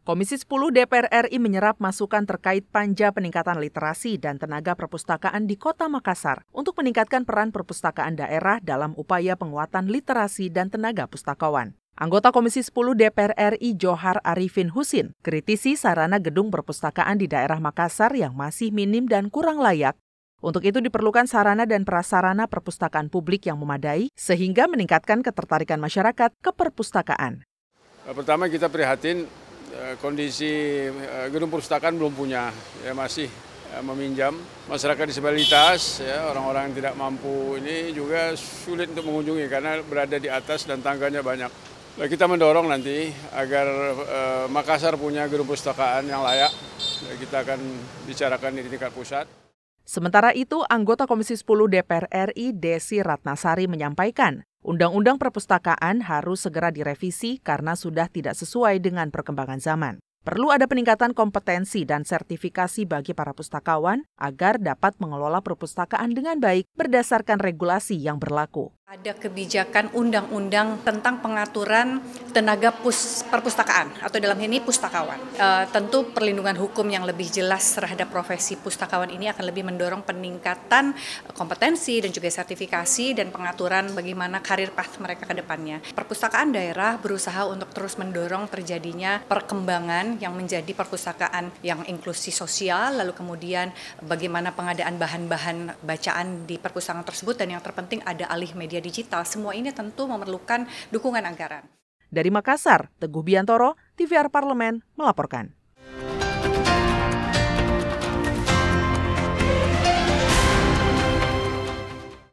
Komisi 10 DPR RI menyerap masukan terkait panja peningkatan literasi dan tenaga perpustakaan di Kota Makassar untuk meningkatkan peran perpustakaan daerah dalam upaya penguatan literasi dan tenaga pustakawan. Anggota Komisi 10 DPR RI Johar Arifin Husin kritisi sarana gedung perpustakaan di daerah Makassar yang masih minim dan kurang layak. Untuk itu diperlukan sarana dan prasarana perpustakaan publik yang memadai sehingga meningkatkan ketertarikan masyarakat ke perpustakaan. Pertama kita prihatin Eh, kondisi eh, gedung perpustakaan belum punya, ya masih eh, meminjam. Masyarakat disabilitas, ya orang-orang yang tidak mampu ini juga sulit untuk mengunjungi karena berada di atas dan tangganya banyak. Nah, kita mendorong nanti agar eh, Makassar punya gedung perpustakaan yang layak. Nah, kita akan bicarakan di tingkat pusat. Sementara itu, anggota Komisi 10 DPR RI Desi Ratnasari menyampaikan, Undang-undang perpustakaan harus segera direvisi karena sudah tidak sesuai dengan perkembangan zaman. Perlu ada peningkatan kompetensi dan sertifikasi bagi para pustakawan agar dapat mengelola perpustakaan dengan baik berdasarkan regulasi yang berlaku. Ada kebijakan undang-undang tentang pengaturan tenaga pus, perpustakaan atau dalam ini pustakawan. E, tentu perlindungan hukum yang lebih jelas terhadap profesi pustakawan ini akan lebih mendorong peningkatan kompetensi dan juga sertifikasi dan pengaturan bagaimana karir path mereka ke depannya. Perpustakaan daerah berusaha untuk terus mendorong terjadinya perkembangan yang menjadi perpustakaan yang inklusi sosial, lalu kemudian bagaimana pengadaan bahan-bahan bacaan di perpustakaan tersebut dan yang terpenting ada alih media media digital, semua ini tentu memerlukan dukungan anggaran. Dari Makassar, Teguh Biantoro, TVR Parlemen melaporkan.